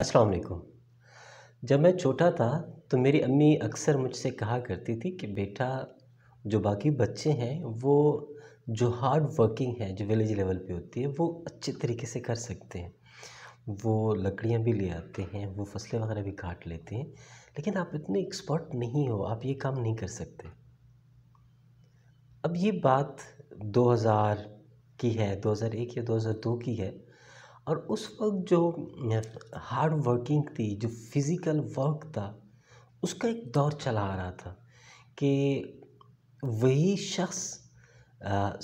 अस्सलाम वालेकुम जब मैं छोटा था तो मेरी अम्मी अक्सर मुझसे कहा करती थी कि बेटा जो बाकी बच्चे हैं वो जो हार्ड वर्किंग है जो विलेज लेवल पे होती है वो अच्छे तरीके से कर सकते हैं वो लकड़ियाँ भी ले आते हैं वो फसलें वगैरह भी काट लेते हैं लेकिन आप इतने एक्सपर्ट नहीं हो आप ये काम नहीं कर सकते अब ये बात 2000 की है 2001 या 2002 की है और उस वक्त जो हार्ड वर्किंग थी जो फिज़िकल वर्क था उसका एक दौर चला आ रहा था कि वही शख्स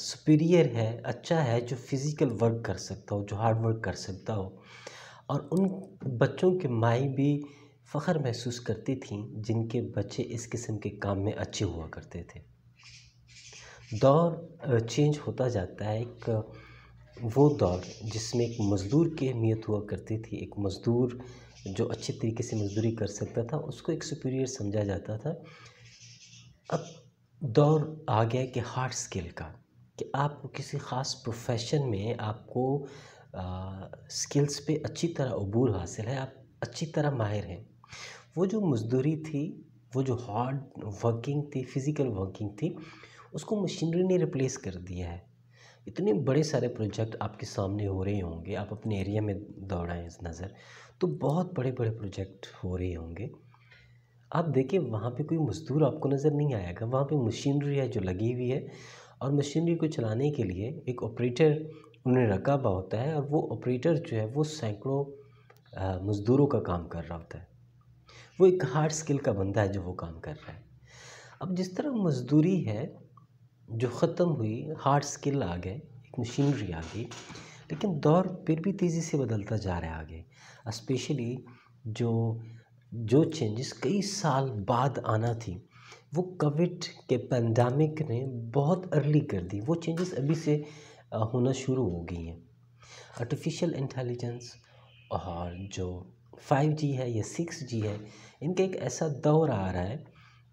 सुपीरियर है अच्छा है जो फिज़िकल वर्क कर सकता हो जो हार्ड वर्क कर सकता हो और उन बच्चों के माएँ भी फ़ख्र महसूस करती थी जिनके बच्चे इस किस्म के काम में अच्छे हुआ करते थे दौर चेंज होता जाता है एक वो दौर जिसमें एक मज़दूर की अहमियत हुआ करती थी एक मज़दूर जो अच्छे तरीके से मज़दूरी कर सकता था उसको एक सुपीरियर समझा जाता था अब दौर आ गया कि हार्ड स्किल का कि आप किसी ख़ास प्रोफेशन में आपको आ, स्किल्स पे अच्छी तरह अबूर हासिल है आप अच्छी तरह माहिर हैं वो जो मज़दूरी थी वो जो हार्ड वर्किंग थी फिज़िकल वर्किंग थी उसको मशीनरी ने रिप्लेस कर दिया है इतने बड़े सारे प्रोजेक्ट आपके सामने हो रहे होंगे आप अपने एरिया में दौड़ाएँ इस नज़र तो बहुत बड़े बड़े प्रोजेक्ट हो रहे होंगे आप देखिए वहाँ पे कोई मज़दूर आपको नज़र नहीं आएगा वहाँ पे मशीनरी है जो लगी हुई है और मशीनरी को चलाने के लिए एक ऑपरेटर उन्हें रखा हुआ होता है और वो ऑपरेटर जो है वो सैकड़ों मज़दूरों का काम कर रहा होता है वो एक हार्ड स्किल का बंदा है जो वो काम कर रहा है अब जिस तरह मज़दूरी है जो ख़त्म हुई हार्ड स्किल आ गए एक मशीनरी आ गई लेकिन दौर फिर भी तेज़ी से बदलता जा रहा है आगे स्पेशली जो जो चेंजेस कई साल बाद आना थी वो कोविड के पेंडामिक ने बहुत अर्ली कर दी वो चेंजेस अभी से होना शुरू हो गई हैं आर्टिफिशियल इंटेलिजेंस और जो 5G है या 6G है इनका एक ऐसा दौर आ रहा है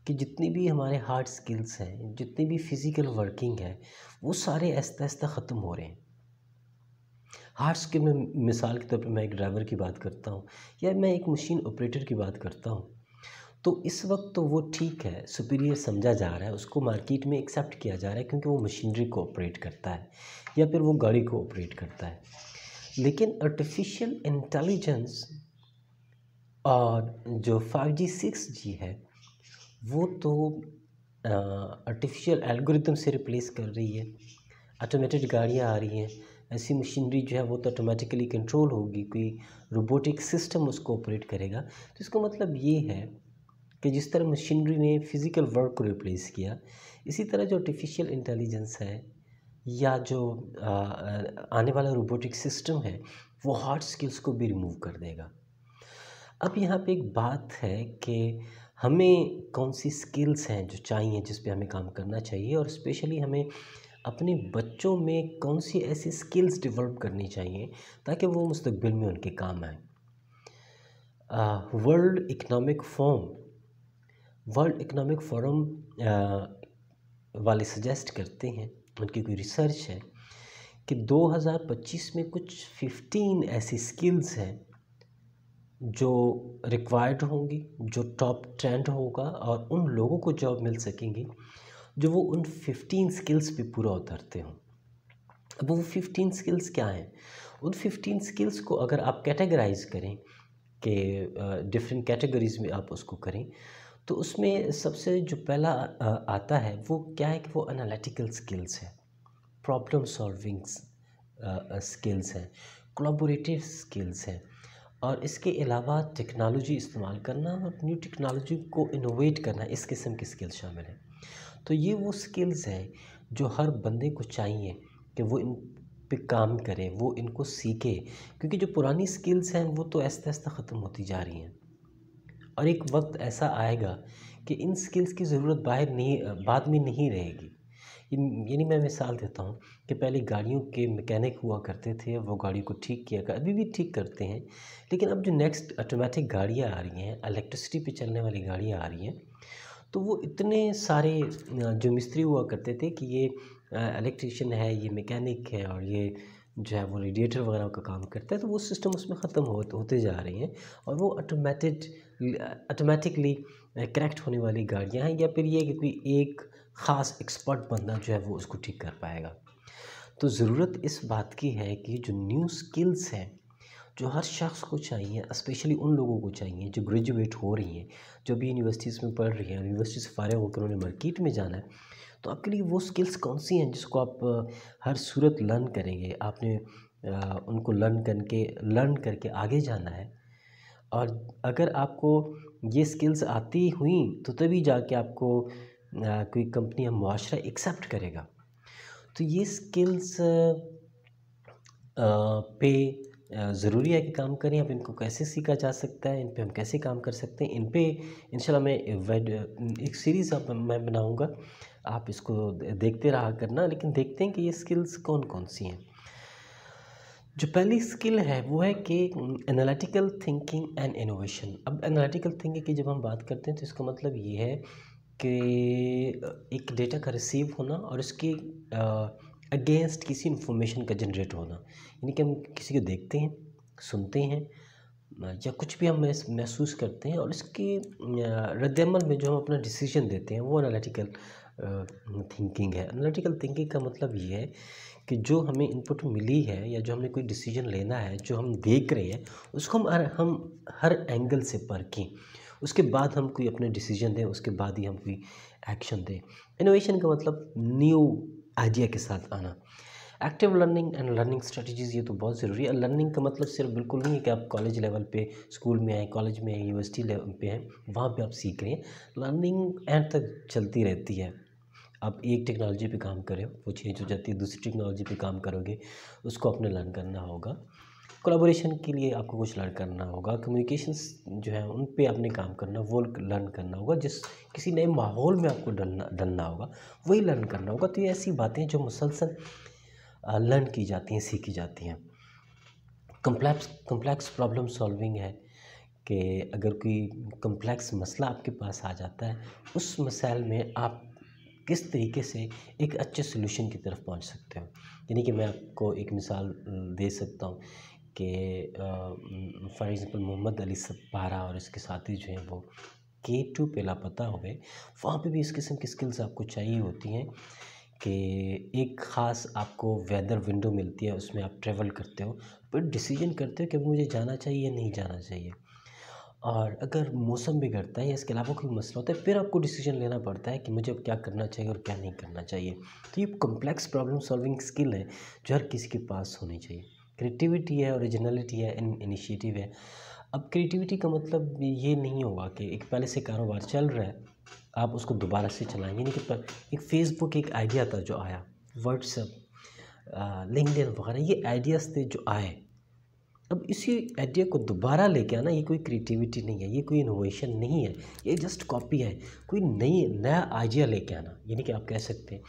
कि जितनी भी हमारे हार्ड स्किल्स हैं जितनी भी फिज़िकल वर्किंग है वो सारे आहिस्ता आहिस्ता ख़त्म हो रहे हैं हार्ड स्किल में मिसाल के तौर पर मैं एक ड्राइवर की बात करता हूँ या मैं एक मशीन ऑपरेटर की बात करता हूँ तो इस वक्त तो वो ठीक है सुपीरियर समझा जा रहा है उसको मार्केट में एक्सेप्ट किया जा रहा है क्योंकि वो मशीनरी को ऑपरेट करता है या फिर वो गाड़ी को ऑपरेट करता है लेकिन आर्टिफिशियल इंटेलिजेंस और जो फाइव जी सिक्स जी है वो तो आर्टिफिशियल एल्गोरिदम से रिप्लेस कर रही है ऑटोमेटेड गाड़ियाँ आ रही हैं ऐसी मशीनरी जो है वो तो ऑटोमेटिकली कंट्रोल होगी कोई रोबोटिक सिस्टम उसको ऑपरेट करेगा तो इसका मतलब ये है कि जिस तरह मशीनरी ने फिज़िकल वर्क को रिप्लेस किया इसी तरह जो आर्टिफिशियल इंटेलिजेंस है या जो आ, आने वाला रोबोटिक सिस्टम है वो हार्ड स्किल्स को भी रिमूव कर देगा अब यहाँ पे एक बात है कि हमें कौन सी स्किल्स हैं जो चाहिए जिस पे हमें काम करना चाहिए और स्पेशली हमें अपने बच्चों में कौन सी ऐसी स्किल्स डेवलप करनी चाहिए ताकि वो मुस्तबिल में उनके काम आए World Economic Forum World Economic Forum वाले सजेस्ट करते हैं उनकी कोई रिसर्च है कि 2025 में कुछ 15 ऐसी स्किल्स हैं जो रिक्वायर्ड होंगी जो टॉप ट्रेंड होगा और उन लोगों को जॉब मिल सकेंगी जो वो उन फिफ्टीन स्किल्स पे पूरा उतरते हों अब वो फिफ्टीन स्किल्स क्या हैं उन फिफ्टीन स्किल्स को अगर आप कैटेगराइज करें कि डिफरेंट कैटेगरीज़ में आप उसको करें तो उसमें सबसे जो पहला आता है वो क्या है कि वो एनालिटिकल स्किल्स है प्रॉब्लम सॉल्विंग स्किल्स हैं कोलाबोरेटिव स्किल्स हैं और इसके अलावा टेक्नोलॉजी इस्तेमाल करना और न्यू टेक्नोलॉजी को इनोवेट करना इस किस्म के स्किल शामिल हैं तो ये वो स्किल्स हैं जो हर बंदे को चाहिए कि वो इन पे काम करे वो इनको सीखे क्योंकि जो पुरानी स्किल्स हैं वो तो ऐसा ऐसा ख़त्म होती जा रही हैं और एक वक्त ऐसा आएगा कि इन स्किल्स की ज़रूरत बाहर नहीं बाद में नहीं रहेगी यानी मैं मिसाल देता हूँ कि पहले गाड़ियों के मैकेनिक हुआ करते थे वो गाड़ी को ठीक किया कर अभी भी ठीक करते हैं लेकिन अब जो नेक्स्ट ऑटोमेटिक गाड़ियाँ आ रही हैं इलेक्ट्रिसिटी पे चलने वाली गाड़ियाँ आ रही हैं तो वो इतने सारे जो मिस्त्री हुआ करते थे कि ये इलेक्ट्रिशियन है ये मैकेनिक है और ये जो है वो रेडिएटर वगैरह का काम करता है तो वो सिस्टम उसमें ख़त्म हो, होते जा रही हैं और वो ऑटोमेटिक ऑटोमेटिकली करेक्ट होने वाली गाड़ियाँ हैं या फिर ये कि कोई एक ख़ास एक्सपर्ट बंदा जो है वो उसको ठीक कर पाएगा तो ज़रूरत इस बात की है कि जो न्यू स्किल्स हैं जो हर शख्स को चाहिए स्पेशली उन लोगों को चाहिए जो ग्रेजुएट हो रही हैं जो भी यूनिवर्सिटीज़ में पढ़ रही हैं यूनिवर्सिटी से फारे होकर उन्हें मार्केट में जाना है तो आपके लिए वो स्किल्स कौन सी हैं जिसको आप हर सूरत लर्न करेंगे आपने उनको लर्न करके लर्न करके आगे जाना है और अगर आपको ये स्किल्स आती हुई तो तभी जाके आपको कोई कंपनी या मुआरा एक्सेप्ट करेगा तो ये स्किल्स पे ज़रूरी है कि काम करें अब इनको कैसे सीखा जा सकता है इन पे हम कैसे काम कर सकते हैं इन पे इंशाल्लाह मैं वेड एक सीरीज़ अब मैं बनाऊंगा आप इसको देखते रहा करना लेकिन देखते हैं कि ये स्किल्स कौन कौन सी हैं जो पहली स्किल है वो है कि एनालिटिकल थिंकिंग एंड इनोवेशन अब एनालिटिकल थिंकिंग की जब हम बात करते हैं तो इसका मतलब ये है के एक डेटा का रिसीव होना और इसके अगेंस्ट किसी इन्फॉर्मेशन का जनरेट होना यानी कि हम किसी को देखते हैं सुनते हैं या कुछ भी हम महसूस करते हैं और इसके रद्दमल में जो हम अपना डिसीजन देते हैं वो एनालिटिकल थिंकिंग है एनालिटिकल थिंकिंग का मतलब ये है कि जो हमें इनपुट मिली है या जो हमने कोई डिसीजन लेना है जो हम देख रहे हैं उसको हम हर, हम हर एंगल से परखें उसके बाद हम कोई अपने डिसीजन दें उसके बाद ही हम कोई एक्शन दें इनोवेशन का मतलब न्यू आइडिया के साथ आना active learning and learning strategies ये तो बहुत ज़रूरी है लर्निंग का मतलब सिर्फ बिल्कुल नहीं है कि आप कॉलेज लेवल पे स्कूल में आएँ कॉलेज में आए यूनिवर्सिटी लेवल पे हैं वहाँ पे आप सीख रहे हैं लर्निंग एंड तक चलती रहती है आप एक टेक्नोलॉजी पे काम करें वो चेंज हो जाती है दूसरी टेक्नोलॉजी पे काम करोगे उसको आपने लर्न करना होगा कोलाबोरेशन के लिए आपको कुछ लर्न करना होगा कम्युनिकेशन जो है उन पे आपने काम करना वो लर्न करना होगा जिस किसी नए माहौल में आपको डलना डलना होगा वही लर्न करना होगा तो ये ऐसी बातें जो मुसलसल लर्न की जाती हैं सीखी जाती हैं कम्प्लेक्स कम्प्लेक्स प्रॉब्लम सॉल्विंग है कि अगर कोई कम्प्लेक्स मसला आपके पास आ जाता है उस मसाइल में आप किस तरीके से एक अच्छे सोल्यूशन की तरफ पहुंच सकते हो यानी कि मैं आपको एक मिसाल दे सकता हूँ कि फ़ॉर एग्ज़ाम्पल मोहम्मद अली सपारा और इसके साथी जो हैं वो के टू पे लापता हुए वहाँ पे भी इस किस्म की स्किल्स आपको चाहिए होती हैं कि एक ख़ास आपको वेदर विंडो मिलती है उसमें आप ट्रैवल करते हो फिर डिसीजन करते हो कि मुझे जाना चाहिए या नहीं जाना चाहिए और अगर मौसम बिगड़ता है या इसके अलावा कोई मसला होता है फिर आपको डिसीजन लेना पड़ता है कि मुझे अब क्या करना चाहिए और क्या नहीं करना चाहिए तो ये कॉम्प्लेक्स प्रॉब्लम सॉल्विंग स्किल है जो हर किसी के पास होनी चाहिए क्रिएटिविटी है ओरिजिनलिटी है इन इनिशिएटिव है अब क्रिएटिविटी का मतलब ये नहीं होगा कि एक पहले से कारोबार चल रहा है आप उसको दोबारा से चलाएँगे यानी कि एक फेसबुक एक आइडिया था जो आया व्हाट्सअप लिंकडिन वगैरह ये आइडियाज़ थे जो आए अब इसी आइडिया को दोबारा लेके आना ये कोई क्रिएटिविटी नहीं है ये कोई इनोवेशन नहीं है ये जस्ट कॉपी है कोई नई नया आइडिया लेके आना यानी कि आप कह सकते हैं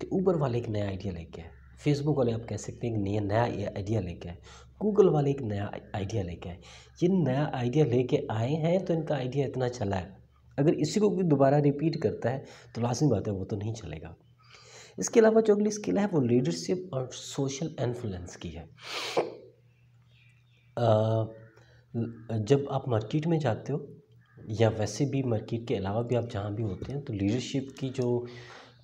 कि ऊबर वाले एक नया आइडिया लेके आए फेसबुक वाले आप कह सकते हैं कि नया नया आइडिया लेके आए गूगल वाले एक नया आइडिया लेके आए ये नया आइडिया लेके आए हैं तो इनका आइडिया इतना चला है अगर इसी को कोई दोबारा रिपीट करता है तो लाजमी बात है वो तो नहीं चलेगा इसके अलावा जो अगली स्किल है वो लीडरशिप और सोशल इन्फ्लुएंस की है जब आप मार्केट में जाते हो या वैसे भी मार्केट के अलावा भी आप जहाँ भी होते हैं तो लीडरशिप की जो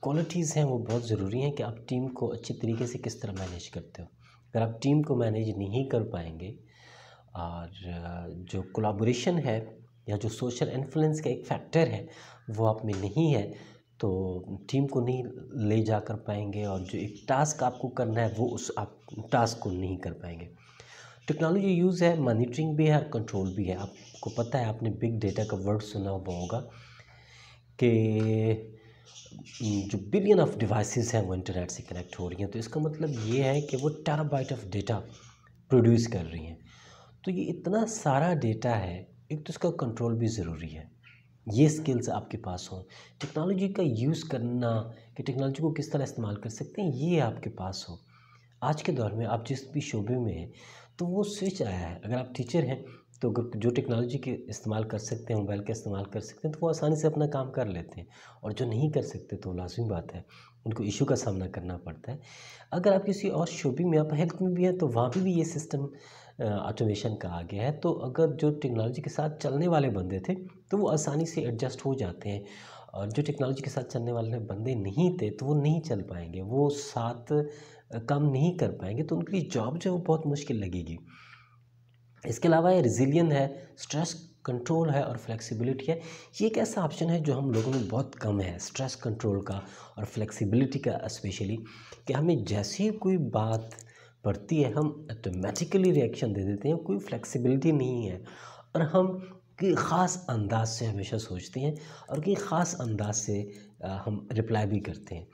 क्वालिटीज़ हैं वो बहुत ज़रूरी हैं कि आप टीम को अच्छे तरीके से किस तरह मैनेज करते हो अगर आप टीम को मैनेज नहीं कर पाएंगे और जो कोलाबोरेशन है या जो सोशल इन्फ्लुएंस का एक फैक्टर है वो आप में नहीं है तो टीम को नहीं ले जा कर पाएंगे और जो एक टास्क आपको करना है वो उस आप टास्क को नहीं कर पाएंगे टेक्नोलॉजी यूज़ है मॉनिटरिंग भी है और कंट्रोल भी है आपको पता है आपने बिग डेटा का वर्ड सुना हुआ होगा कि जो बिलियन ऑफ डिवाइसेस हैं वो इंटरनेट से कनेक्ट हो रही हैं तो इसका मतलब ये है कि वो टेराबाइट ऑफ डेटा प्रोड्यूस कर रही हैं तो ये इतना सारा डेटा है एक तो इसका कंट्रोल भी ज़रूरी है ये स्किल्स आपके पास हों टेक्नोलॉजी का यूज़ करना कि टेक्नोलॉजी को किस तरह इस्तेमाल कर सकते हैं ये आपके पास हो आज के दौर में आप जिस भी शोबे में हैं तो वो स्विच आया है अगर आप टीचर हैं तो अगर जो टेक्नोलॉजी के इस्तेमाल कर सकते हैं मोबाइल का इस्तेमाल कर सकते हैं तो वो आसानी से अपना काम कर लेते हैं और जो नहीं कर सकते तो लाजमी बात है उनको इशू का सामना करना पड़ता है अगर आप किसी और शोबे में आप हेल्थ में भी हैं तो वहाँ पर भी ये सिस्टम ऑटोमेशन का आ गया है तो अगर जो टेक्नोलॉजी के साथ चलने वाले बंदे थे तो वो आसानी से एडजस्ट हो जाते हैं और जो टेक्नोलॉजी के साथ चलने वाले बंदे नहीं थे तो वो नहीं चल पाएंगे वो साथ काम नहीं कर पाएंगे तो उनके लिए जॉब जो है वो बहुत मुश्किल लगेगी इसके अलावा ये रिजिलियन है स्ट्रेस कंट्रोल है और फ्लेक्सिबिलिटी है ये एक ऐसा ऑप्शन है जो हम लोगों में बहुत कम है स्ट्रेस कंट्रोल का और फ्लेक्सिबिलिटी का स्पेशली कि हमें जैसे ही कोई बात पड़ती है हम ऑटोमेटिकली रिएक्शन दे देते हैं कोई फ्लेक्सिबिलिटी नहीं है और हम कि ख़ास अंदाज से हमेशा सोचते हैं और कि ख़ास अंदाज से हम रिप्लाई भी करते हैं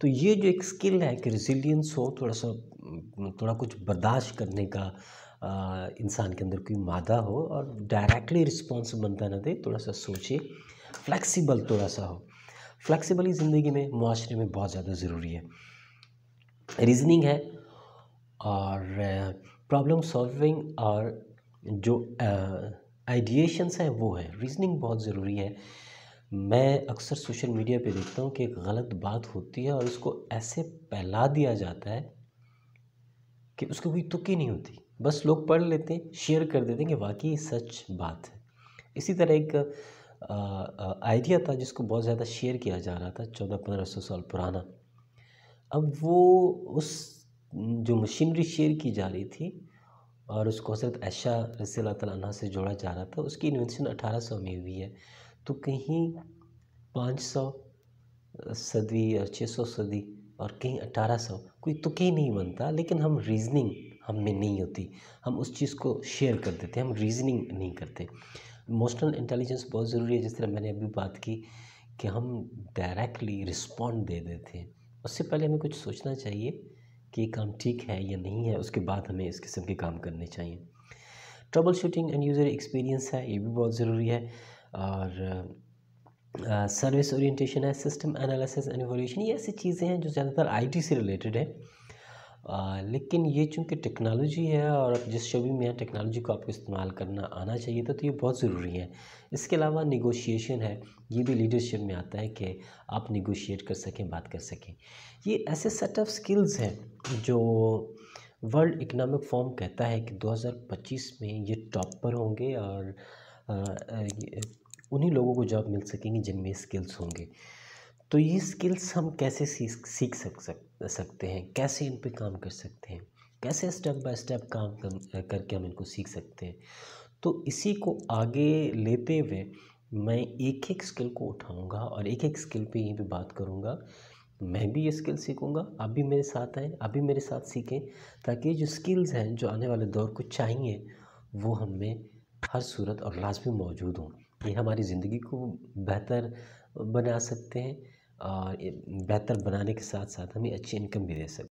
तो ये जो एक स्किल है कि रिजिलियंस हो थोड़ा सा थोड़ा कुछ बर्दाश्त करने का इंसान के अंदर कोई मादा हो और डायरेक्टली रिस्पॉन्स बनता ना दे तो थोड़ा सा सोचे फ्लैक्सीबल थोड़ा सा हो फ्लैक्सीबल ही ज़िंदगी में मुआरे में बहुत ज़्यादा ज़रूरी है रीजनिंग है और प्रॉब्लम सॉल्विंग और जो आइडिएशंस हैं वो है रीजनिंग बहुत ज़रूरी है मैं अक्सर सोशल मीडिया पे देखता हूँ कि एक गलत बात होती है और उसको ऐसे फैला दिया जाता है कि उसको कोई तुकी नहीं होती बस लोग पढ़ लेते हैं शेयर कर देते हैं कि वाकई सच बात है इसी तरह एक आइडिया था जिसको बहुत ज़्यादा शेयर किया जा रहा था चौदह पंद्रह सौ साल पुराना अब वो उस जो मशीनरी शेयर की जा रही थी और उसको हजरत ऐशा रसी तला से जोड़ा जा रहा था उसकी इन्वेंशन सौ में हुई है तो कहीं पाँच सौ सदी और सौ सदी और कहीं सौ कोई तुक तो नहीं बनता लेकिन हम रीजनिंग हम में नहीं होती हम उस चीज़ को शेयर कर देते हम रीजनिंग नहीं करते इमोशनल इंटेलिजेंस बहुत ज़रूरी है जिस तरह मैंने अभी बात की कि हम डायरेक्टली रिस्पॉन्ड दे देते हैं उससे पहले हमें कुछ सोचना चाहिए कि ये काम ठीक है या नहीं है उसके बाद हमें इस किस्म के काम करने चाहिए troubleshooting and user experience है ये भी बहुत ज़रूरी है और सर्विस uh, ओरिएंटेशन है सिस्टम एनालिसिस एंड एवोल्यूशन ये ऐसी चीज़ें हैं जो ज़्यादातर आईटी से रिलेटेड है आ, लेकिन ये चूंकि टेक्नोलॉजी है और जिस शोबे में है टेक्नोलॉजी को आपको इस्तेमाल करना आना चाहिए था तो, तो ये बहुत ज़रूरी है इसके अलावा निगोशिएशन है ये भी लीडरशिप में आता है कि आप निगोशिएट कर सकें बात कर सकें ये ऐसे सेट ऑफ स्किल्स हैं जो वर्ल्ड इकनॉमिक फॉर्म कहता है कि 2025 में ये टॉप पर होंगे और उन्हीं लोगों को जॉब मिल सकेंगी जिनमें स्किल्स होंगे तो ये स्किल्स हम कैसे सीख सक सकते हैं कैसे इन पे काम कर सकते हैं कैसे स्टेप बाय स्टेप काम कर, करके हम इनको सीख सकते हैं तो इसी को आगे लेते हुए मैं एक एक स्किल को उठाऊंगा और एक एक स्किल पे यहीं भी बात करूंगा मैं भी ये स्किल सीखूंगा आप भी मेरे साथ आएँ आप भी मेरे साथ सीखें ताकि ये जो स्किल्स हैं जो आने वाले दौर को चाहिए वो हमें हर सूरत और लाजमी मौजूद हों ये हमारी ज़िंदगी को बेहतर बना सकते हैं बेहतर बनाने के साथ साथ हमें अच्छी इनकम भी दे सकते